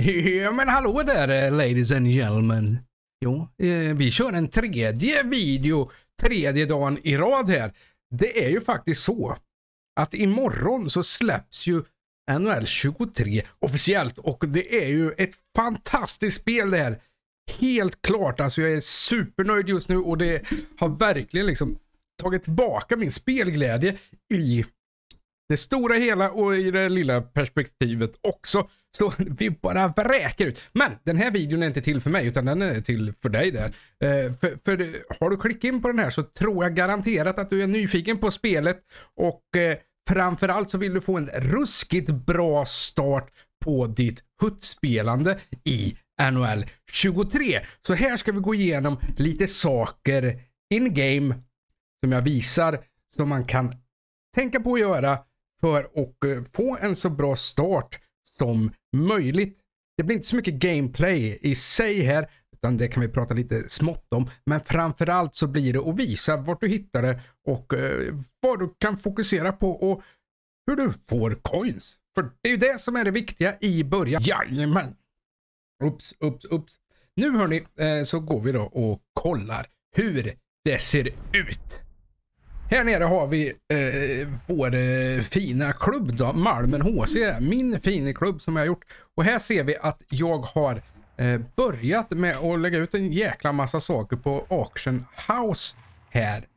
Ja men hallå där eh, ladies and gentlemen. Jo, eh, vi kör en tredje video tredje dagen i rad här. Det är ju faktiskt så att imorgon så släpps ju NHL 23 officiellt och det är ju ett fantastiskt spel det här. Helt klart alltså jag är supernöjd just nu och det har verkligen liksom tagit tillbaka min spelglädje i det stora hela och i det lilla perspektivet också. Så vi bara vräker ut. Men den här videon är inte till för mig utan den är till för dig där. Eh, för, för, har du klickat in på den här så tror jag garanterat att du är nyfiken på spelet och eh, framförallt så vill du få en ruskigt bra start på ditt huttspelande i NHL 23. Så här ska vi gå igenom lite saker in game som jag visar som man kan tänka på att göra för att eh, få en så bra start som möjligt. Det blir inte så mycket gameplay i sig här, utan det kan vi prata lite smått om. Men framförallt så blir det att visa vart du hittar det och eh, vad du kan fokusera på och hur du får coins. För det är ju det som är det viktiga i början. Jajamän! Ups, ups, ups. Nu hörni, eh, så går vi då och kollar hur det ser ut. Här nere har vi eh, vår eh, fina klubb då, Malmen HC. Min fina klubb som jag har gjort. Och här ser vi att jag har eh, börjat med att lägga ut en jäkla massa saker på Auction House här.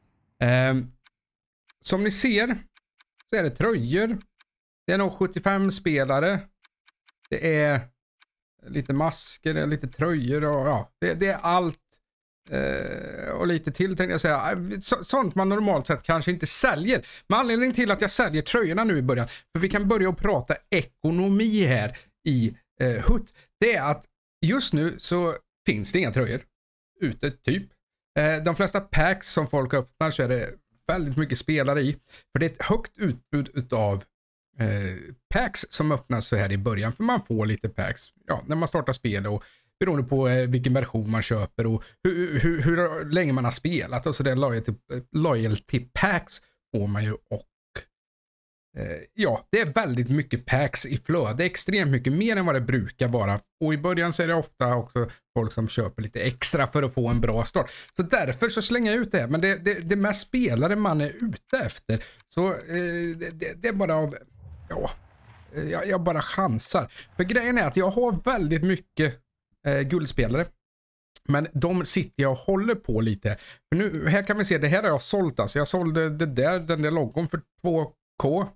Ehm, som ni ser så är det tröjor. Det är nog 75 spelare. Det är lite masker, lite tröjor och ja, det, det är allt Eh, och lite till tänkte jag säga. Eh, så, sånt man normalt sett kanske inte säljer. Med anledning till att jag säljer tröjorna nu i början. För vi kan börja och prata ekonomi här i eh, Hutt. Det är att just nu så finns det inga tröjor ute, typ. Eh, de flesta packs som folk öppnar så är det väldigt mycket spelare i. För det är ett högt utbud utav eh, packs som öppnas så här i början. För man får lite packs ja, när man startar spel och Beroende på eh, vilken version man köper och hur, hur, hur länge man har spelat och sådär. Alltså loyalty, loyalty packs får man ju och eh, ja, det är väldigt mycket packs i flöde. Extremt mycket, mer än vad det brukar vara. Och i början så är det ofta också folk som köper lite extra för att få en bra start. Så därför så slänger jag ut det här. Men det, det, det med spelare man är ute efter. Så eh, det, det, är bara av, ja, eh, jag, jag, bara chansar. För grejen är att jag har väldigt mycket eh, guldspelare. Men de sitter jag och håller på lite. För nu, här kan vi se, det här har jag sålt alltså. Jag sålde det där, den där loggon för 2K.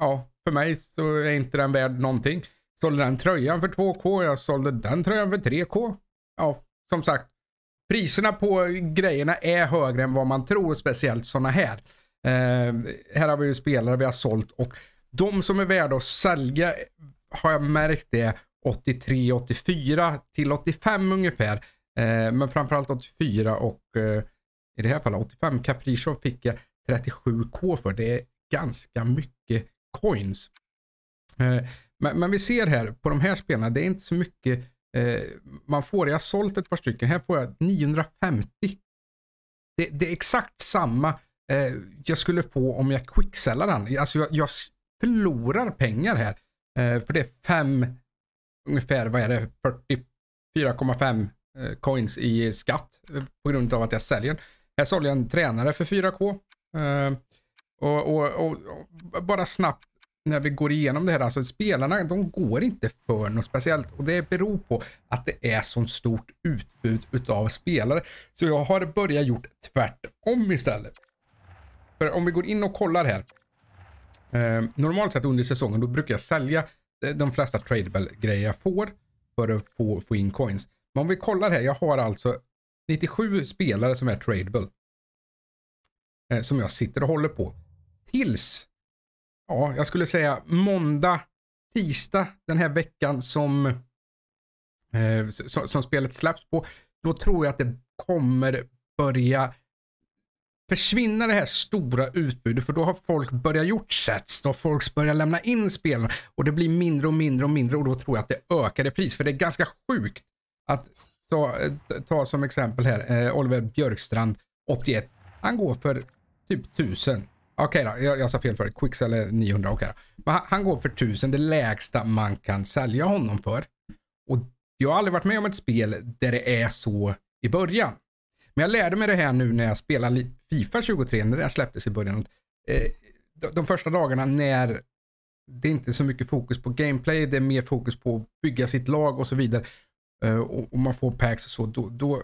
Ja, för mig så är inte den värd någonting. Sålde den tröjan för 2K, jag sålde den tröjan för 3K. Ja, som sagt. Priserna på grejerna är högre än vad man tror, speciellt sådana här. Eh, här har vi ju spelare vi har sålt och de som är värda att sälja har jag märkt det 83, 84 till 85 ungefär. Eh, men framförallt 84 och eh, i det här fallet 85 Capriccio fick jag 37K för. Det är ganska mycket coins. Eh, men, men, vi ser här på de här spelarna, det är inte så mycket eh, man får. Jag har sålt ett par stycken. Här får jag 950. Det, det är exakt samma eh, jag skulle få om jag quicksellar den. Alltså jag, jag förlorar pengar här. Eh, för det är fem ungefär, vad är det, 44,5 eh, coins i skatt eh, på grund av att jag säljer den. Här sålde jag en tränare för 4K. Eh, och, och, och, bara snabbt när vi går igenom det här, alltså spelarna de går inte för något speciellt och det beror på att det är så stort utbud utav spelare. Så jag har börjat gjort tvärtom istället. För om vi går in och kollar här. Eh, normalt sett under säsongen då brukar jag sälja Eh, de flesta tradable grejer jag får för att få, få in coins. Men om vi kollar här, jag har alltså 97 spelare som är tradable. Eh, som jag sitter och håller på. Tills, ja, jag skulle säga måndag, tisdag den här veckan som, eh, som, som spelet släpps på. Då tror jag att det kommer börja försvinna det här stora utbudet för då har folk börjat gjort sets, då har folk börjat lämna in spel och det blir mindre och mindre och mindre och då tror jag att det ökar i pris. För det är ganska sjukt att ta, eh, ta som exempel här eh, Oliver Björkstrand 81. Han går för typ 1000. Okej okay då, jag, jag sa fel förut. Quicksell är 900. Okay då. Men han, han, går för 1000, det lägsta man kan sälja honom för. Och jag har aldrig varit med om ett spel där det är så i början. Men jag lärde mig det här nu när jag spelar Fifa 23, när det släpptes i början. Eh, de första dagarna när det inte är så mycket fokus på gameplay, det är mer fokus på att bygga sitt lag och så vidare. Eh, och man får packs och så, då, då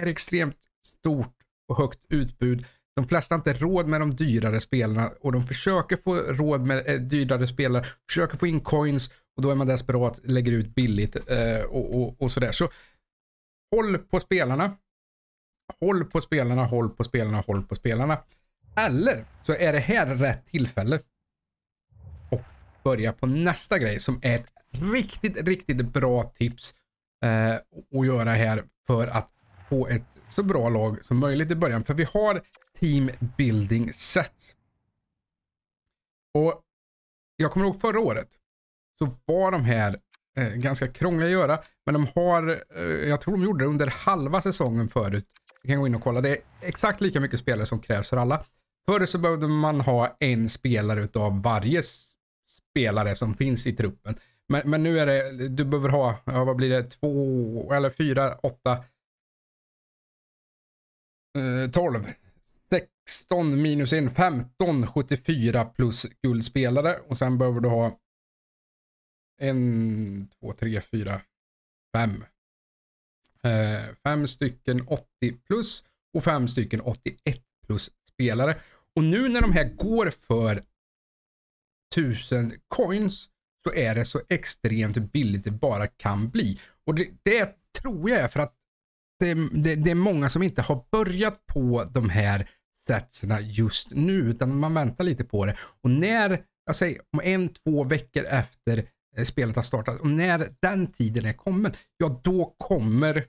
är det extremt stort och högt utbud. De flesta har inte råd med de dyrare spelarna och de försöker få råd med eh, dyrare spelare, försöker få in coins och då är man desperat, lägger ut billigt och, och, och sådär. Så håll på spelarna håll på spelarna, håll på spelarna, håll på spelarna. Eller så är det här rätt tillfälle och börja på nästa grej som är ett riktigt, riktigt bra tips eh, att göra här för att få ett så bra lag som möjligt i början. För vi har team building set. Och jag kommer ihåg förra året så var de här eh, ganska krångliga att göra. Men de har, eh, jag tror de gjorde det under halva säsongen förut. Vi kan gå in och kolla. Det är exakt lika mycket spelare som krävs för alla. Förr så behövde man ha en spelare utav varje spelare som finns i truppen. Men, men nu är det, du behöver ha, ja, vad blir det, två eller fyra, åtta, eh, tolv, sexton minus en, femton, 74 plus guldspelare och sen behöver du ha en, två, tre, fyra, fem, Eh, fem stycken 80 plus och fem stycken 81 plus spelare. Och nu när de här går för 1000 coins så är det så extremt billigt det bara kan bli. Och det, det tror jag är för att det, det, det, är många som inte har börjat på de här satserna just nu utan man väntar lite på det. Och när, jag säger om en, två veckor efter Eh, spelet har startat. Och när den tiden är kommen, ja då kommer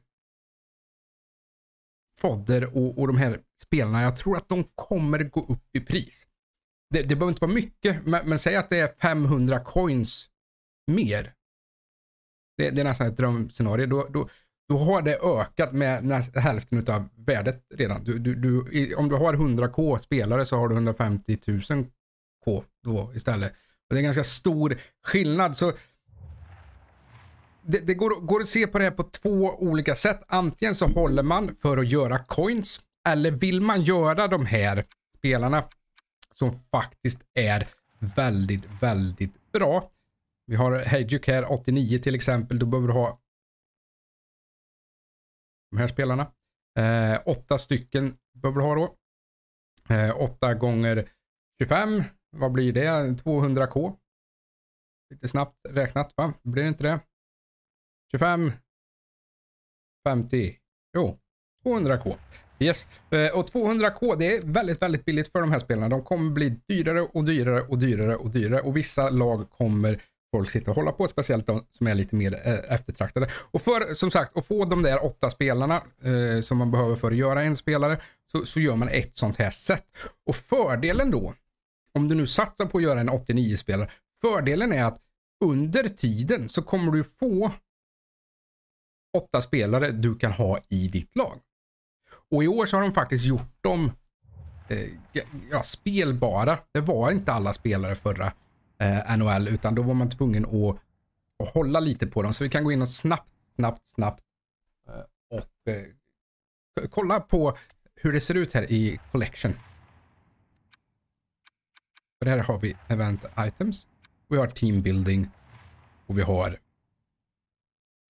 fodder och, och de här spelarna, jag tror att de kommer gå upp i pris. Det, det behöver inte vara mycket, men, men säg att det är 500 coins mer. Det, det är nästan ett drömscenario. Då, då, då har det ökat med näst, hälften av värdet redan. Du, du, du, om du har 100k spelare så har du 150 000k då istället. Och det är en ganska stor skillnad. Så det, det går, går, att se på det här på två olika sätt. Antingen så håller man för att göra coins eller vill man göra de här spelarna som faktiskt är väldigt, väldigt bra. Vi har Hajuk här 89 till exempel. Då behöver du ha de här spelarna. Eh, åtta stycken behöver du ha då. Eh, åtta gånger 25 vad blir det? 200k? Lite snabbt räknat va? Blir det inte det? 25? 50? Jo, 200k. Yes, eh, och 200k det är väldigt, väldigt billigt för de här spelarna. De kommer bli dyrare och dyrare och dyrare och dyrare och vissa lag kommer folk sitta och hålla på, speciellt de som är lite mer eh, eftertraktade. Och för, som sagt, att få de där åtta spelarna eh, som man behöver för att göra en spelare, så, så gör man ett sånt här sätt. Och fördelen då om du nu satsar på att göra en 89-spelare, fördelen är att under tiden så kommer du få åtta spelare du kan ha i ditt lag. Och i år så har de faktiskt gjort dem eh, ja, spelbara. Det var inte alla spelare förra eh, NHL utan då var man tvungen att, att hålla lite på dem. Så vi kan gå in och snabbt, snabbt, snabbt eh, och eh, kolla på hur det ser ut här i collection. Och här har vi event items. Och vi har team building. Och vi har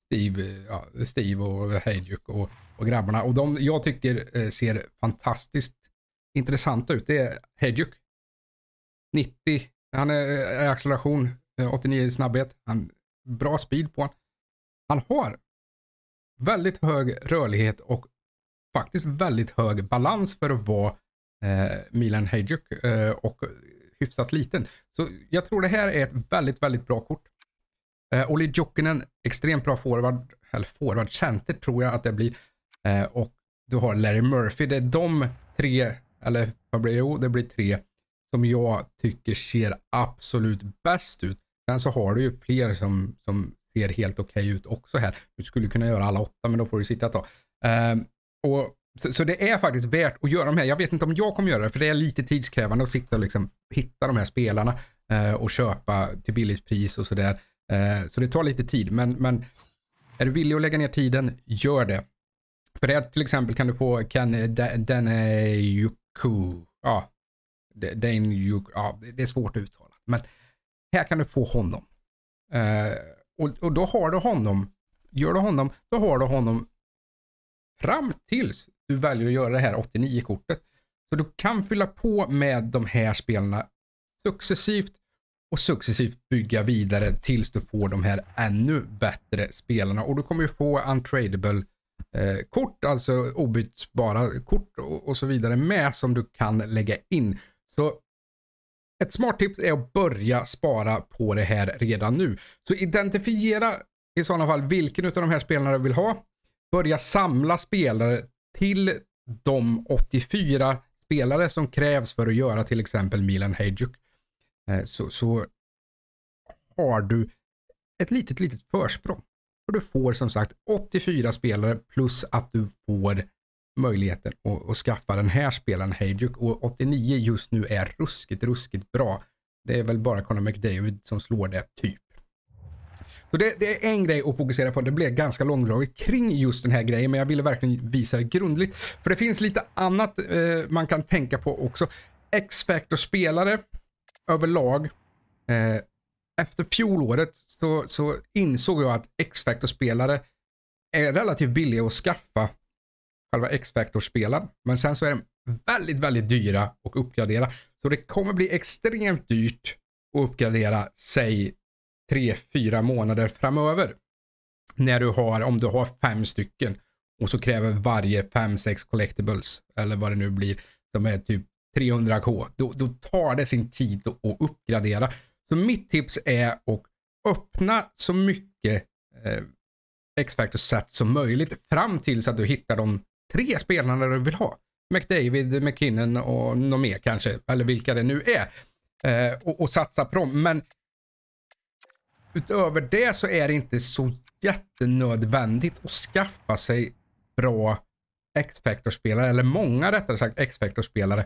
Steve, ja, Steve och Hejduk och, och grabbarna. Och de jag tycker eh, ser fantastiskt intressanta ut. Det är Hejduk. 90, han är, eh, acceleration, 89 eh, i snabbhet. Han, bra speed på honom. Han har väldigt hög rörlighet och faktiskt väldigt hög balans för att vara eh, Milan Hajduk eh, och hyfsat liten. Så jag tror det här är ett väldigt, väldigt bra kort. Eh, Olli Jokinen, extremt bra forward, eller forward center tror jag att det blir. Eh, och du har Larry Murphy. Det är de tre, eller vad blir det? Jo, det blir tre som jag tycker ser absolut bäst ut. Sen så har du ju fler som, som ser helt okej okay ut också här. Du skulle kunna göra alla åtta, men då får du sitta ett tag. Eh, och så, så, det är faktiskt värt att göra de här. Jag vet inte om jag kommer göra det för det är lite tidskrävande att sitta och liksom hitta de här spelarna eh, och köpa till billigt pris och sådär. Eh, så det tar lite tid men, men är du villig att lägga ner tiden, gör det. För det här, till exempel kan du få Ken Deneyuku. Ja, Deneyuku. Ja, det är svårt att uttala. Men här kan du få honom. Eh, och, och då har du honom. Gör du honom, då har du honom fram tills du väljer att göra det här 89-kortet. Så du kan fylla på med de här spelarna successivt och successivt bygga vidare tills du får de här ännu bättre spelarna. Och du kommer ju få untradable eh, kort, alltså obytbara kort och, och, så vidare med som du kan lägga in. Så ett smart tips är att börja spara på det här redan nu. Så identifiera i sådana fall vilken av de här spelarna du vill ha. Börja samla spelare till de 84 spelare som krävs för att göra till exempel Milan Hajduk eh, så, så har du ett litet, litet försprång. Och du får som sagt 84 spelare plus att du får möjligheten att, att skaffa den här spelaren Hajduk och 89 just nu är ruskigt, ruskigt bra. Det är väl bara Conor McDavid som slår det, typ. Så det, det, är en grej att fokusera på. Det blev ganska långdraget kring just den här grejen men jag ville verkligen visa det grundligt. För det finns lite annat eh, man kan tänka på också. X-Factor-spelare överlag. Eh, efter fjolåret så, så insåg jag att X-Factor-spelare är relativt billiga att skaffa själva X-Factor-spelaren. Men sen så är de väldigt, väldigt dyra att uppgradera. Så det kommer bli extremt dyrt att uppgradera, säg 3-4 månader framöver. När du har, om du har fem stycken och så kräver varje 5-6 collectibles eller vad det nu blir som är typ 300k. Då, då tar det sin tid att uppgradera. Så mitt tips är att öppna så mycket eh, X-Factor set som möjligt fram tills att du hittar de tre spelarna du vill ha. McDavid, McKinnon och någon mer kanske, eller vilka det nu är. Eh, och, och satsa på dem. Men utöver det så är det inte så jättenödvändigt att skaffa sig bra X-Factor-spelare, eller många rättare sagt X-Factor-spelare.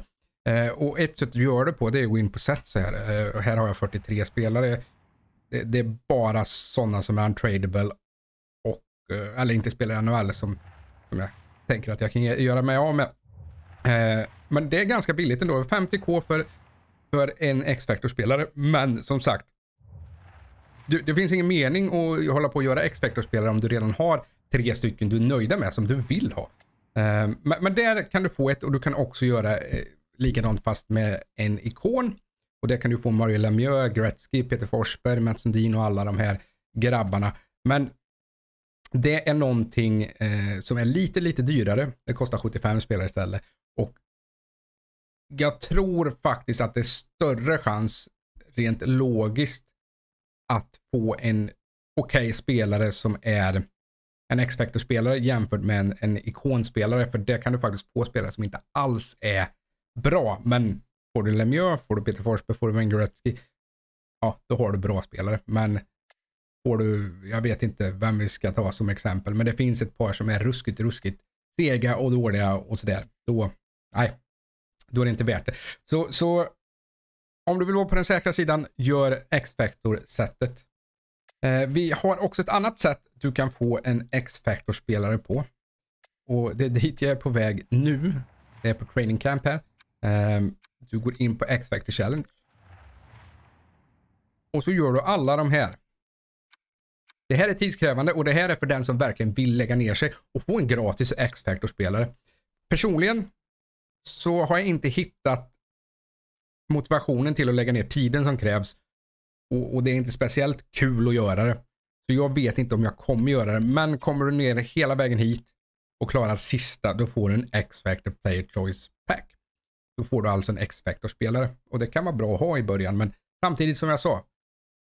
Eh, och ett sätt att göra det på det är att gå in på set så här. Eh, här har jag 43 spelare. Det, det är bara sådana som är untradable och, eh, eller inte spelar NHL som, som jag tänker att jag kan göra mig av med. Eh, men det är ganska billigt ändå. 50k för, för en X-Factor-spelare. Men som sagt, du, det finns ingen mening att hålla på och göra X-Factor-spelare om du redan har tre stycken du är nöjda med som du vill ha. Um, men, men, där kan du få ett och du kan också göra eh, likadant fast med en ikon. Och där kan du få Mario Lemieux, Gretzky, Peter Forsberg, Mats Sundin och alla de här grabbarna. Men det är någonting eh, som är lite, lite dyrare. Det kostar 75 spelare istället. Och jag tror faktiskt att det är större chans rent logiskt att få en okej okay spelare som är en X-Factor-spelare jämfört med en, en ikonspelare. För det kan du faktiskt få spelare som inte alls är bra. Men får du Lemieux, får du Peter Forsberg, får du Wayne Gretzky, ja, då har du bra spelare. Men får du, jag vet inte vem vi ska ta som exempel, men det finns ett par som är ruskigt, ruskigt sega och dåliga och sådär. Då, nej, då är det inte värt det. Så, så om du vill vara på den säkra sidan, gör X-Factor-sättet. Eh, vi har också ett annat sätt du kan få en X-Factor-spelare på. Och Det är dit jag är på väg nu. Det är på Training Camp här. Eh, du går in på X-Factor Challenge. Och så gör du alla de här. Det här är tidskrävande och det här är för den som verkligen vill lägga ner sig och få en gratis X-Factor-spelare. Personligen så har jag inte hittat motivationen till att lägga ner tiden som krävs. Och, och, det är inte speciellt kul att göra det. Så jag vet inte om jag kommer göra det. Men kommer du ner hela vägen hit och klarar sista, då får du en X-Factor Player Choice Pack. Då får du alltså en X-Factor-spelare. Och det kan vara bra att ha i början. Men samtidigt som jag sa,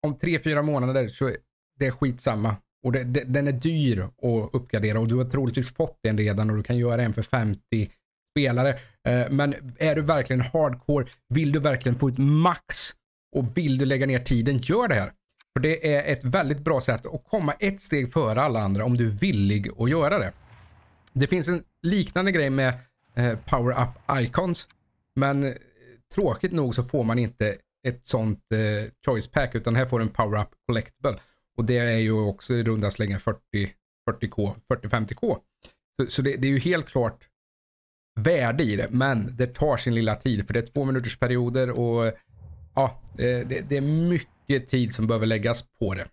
om 3-4 månader så är det skitsamma. Och det, det, den är dyr att uppgradera och du har troligtvis fått den redan och du kan göra en för 50 spelare. Eh, men är du verkligen hardcore, vill du verkligen få ut max och vill du lägga ner tiden, gör det här. För det är ett väldigt bra sätt att komma ett steg före alla andra om du är villig att göra det. Det finns en liknande grej med eh, Power Up Icons. Men eh, tråkigt nog så får man inte ett sånt choice pack utan här får du en Power Up Collectible. Och det är ju också i runda slängar 40, 40K, 40-50K. Så, det, är ju helt klart värde i det. Men det tar sin lilla tid för det är två minuters perioder och ja, det, det är mycket tid som behöver läggas på det.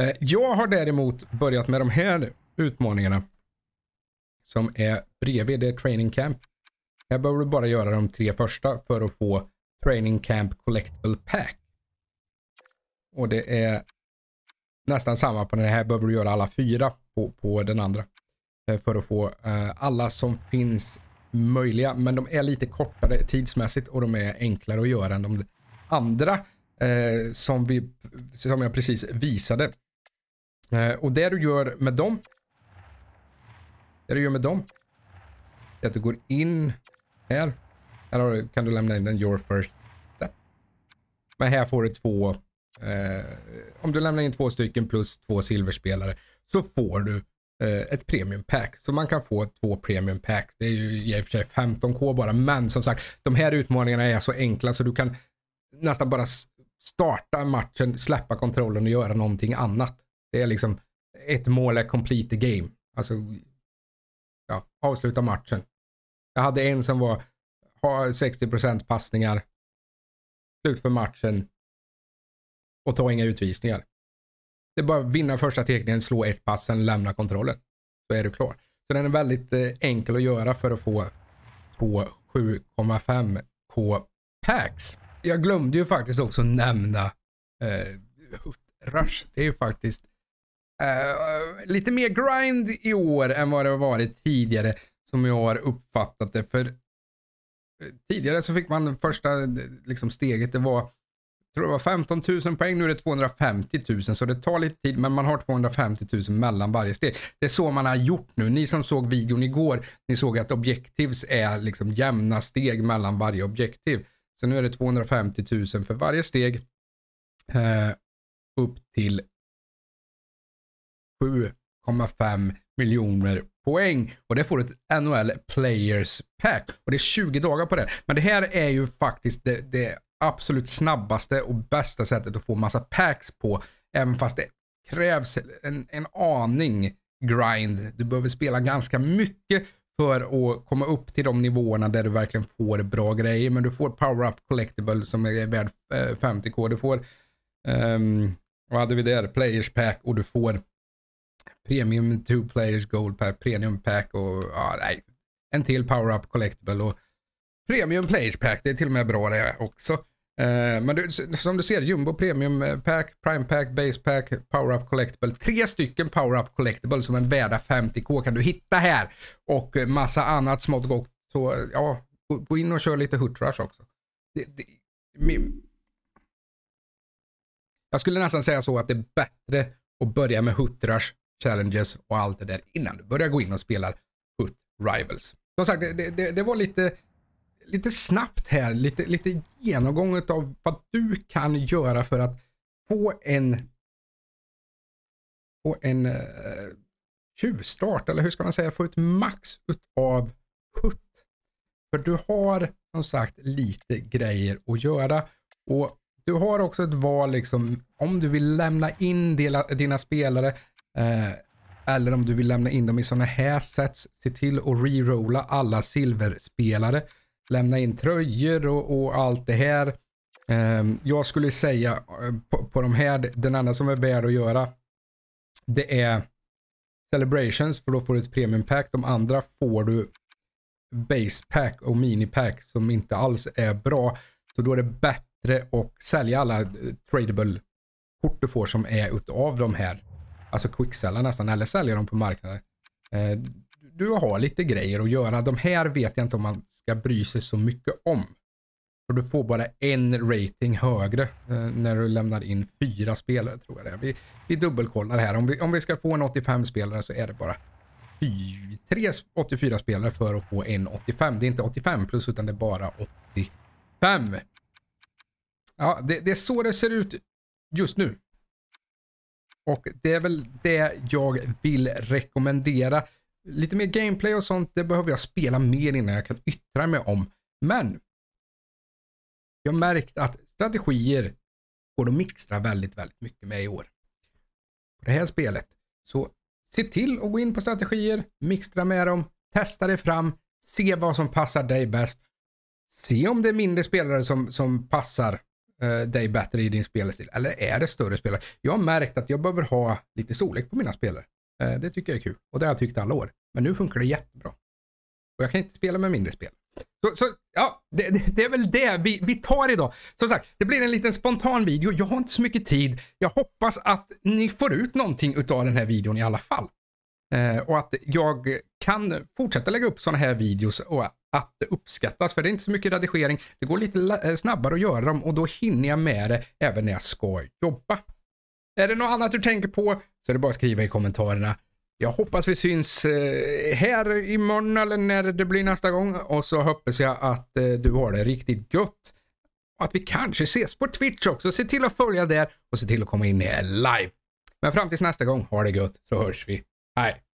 Eh, jag har däremot börjat med de här utmaningarna som är bredvid det training camp. Här behöver du bara göra de tre första för att få training camp collectible pack. Och det är nästan samma på den här behöver du göra alla fyra på, på den andra. Eh, för att få eh, alla som finns möjliga. Men de är lite kortare tidsmässigt och de är enklare att göra än de andra eh, som, vi, som jag precis visade. och det du gör med dem. Det du gör med dem. Är att du går in här. Här kan du lämna in den your first Men här får du två. Eh, om du lämnar in två stycken plus två silverspelare så får du Eh, ett premium pack. Så man kan få två premium pack. Det är ju i och för sig 15k bara. Men som sagt, de här utmaningarna är så enkla så du kan nästan bara starta matchen, släppa kontrollen och göra någonting annat. Det är liksom ett mål är complete the game. Alltså, ja, avsluta matchen. Jag hade en som var ha 60 passningar, slut för matchen och ta inga utvisningar. Det är bara vinna första teckningen, slå ett pass, sen lämna kontrollen. Så är du klar. Så den är väldigt eh, enkel att göra för att få på 7,5k packs. Jag glömde ju faktiskt också nämna eh, Rush. Det är ju faktiskt eh, lite mer grind i år än vad det har varit tidigare som jag har uppfattat det. För eh, Tidigare så fick man första eh, liksom, steget, det var tror det var 15 000 poäng, nu är det 250 000. Så det tar lite tid, men man har 250 000 mellan varje steg. Det är så man har gjort nu. Ni som såg videon igår, ni såg att objektivs är liksom jämna steg mellan varje objektiv. Så nu är det 250 000 för varje steg eh, upp till 7,5 miljoner poäng och det får ett NHL Players Pack. Och det är 20 dagar på det. Men det här är ju faktiskt det, det absolut snabbaste och bästa sättet att få massa packs på. Även fast det krävs en, en aning grind. Du behöver spela ganska mycket för att komma upp till de nivåerna där du verkligen får bra grejer. Men du får power-up collectible som är värd 50k. Eh, du får, um, vad hade vi där? Players pack och du får premium two players gold pack, premium pack och ja, nej, en till power-up collectible. Och, Premium Player Pack, det är till och med bra det också. Eh, men du, som du ser, Jumbo Premium eh, Pack, Prime Pack, Base Pack, Power Up Collectible. Tre stycken Power Up Collectible som är värda 50k kan du hitta här. Och eh, massa annat smått gott. Så ja, gå in och kör lite Rush också. Det, det, min... Jag skulle nästan säga så att det är bättre att börja med Rush Challenges och allt det där innan du börjar gå in och spela Hurt Rivals. Som sagt, det, det var lite lite snabbt här, lite, lite genomgång av vad du kan göra för att få en få en eh, tjuvstart eller hur ska man säga, få ut max av putt. För du har som sagt lite grejer att göra och du har också ett val liksom om du vill lämna in dela, dina spelare eh, eller om du vill lämna in dem i sådana här sets. Se till att rerolla alla silverspelare lämna in tröjor och, och allt det här. Ehm, jag skulle säga eh, på, på de här, den enda som är värd att göra det är Celebrations för då får du ett premium pack. De andra får du base pack och mini pack som inte alls är bra. Så då är det bättre att sälja alla eh, tradable kort du får som är utav de här. Alltså quicksella nästan eller sälja dem på marknaden. Eh, du har lite grejer att göra. De här vet jag inte om man ska bry sig så mycket om. För du får bara en rating högre eh, när du lämnar in fyra spelare tror jag det är. Vi, vi dubbelkollar här. Om vi, om vi ska få en 85 spelare så är det bara fy, tre 84 spelare för att få en 85. Det är inte 85 plus utan det är bara 85. Ja, det, det är så det ser ut just nu. Och det är väl det jag vill rekommendera lite mer gameplay och sånt, det behöver jag spela mer innan jag kan yttra mig om. Men jag har märkt att strategier går att mixtra väldigt, väldigt mycket med i år. På det här spelet. Så se till att gå in på strategier, mixtra med dem, testa dig fram, se vad som passar dig bäst. Se om det är mindre spelare som, som passar eh, dig bättre i din spelstil. Eller är det större spelare? Jag har märkt att jag behöver ha lite storlek på mina spelare. Eh, det tycker jag är kul och det har jag tyckt alla år. Men nu funkar det jättebra. Och jag kan inte spela med mindre spel. Så, så ja, det, det, är väl det vi, vi tar idag. Som sagt, det blir en liten spontan video. Jag har inte så mycket tid. Jag hoppas att ni får ut någonting utav den här videon i alla fall. Eh, och att jag kan fortsätta lägga upp sådana här videos och att det uppskattas. För det är inte så mycket redigering. Det går lite eh, snabbare att göra dem och då hinner jag med det även när jag ska jobba. Är det något annat du tänker på så är det bara att skriva i kommentarerna. Jag hoppas vi syns eh, här imorgon eller när det blir nästa gång och så hoppas jag att eh, du har det riktigt gött. Att vi kanske ses på Twitch också. Se till att följa där och se till att komma in live. Men fram tills nästa gång, ha det gött så hörs vi. Hej!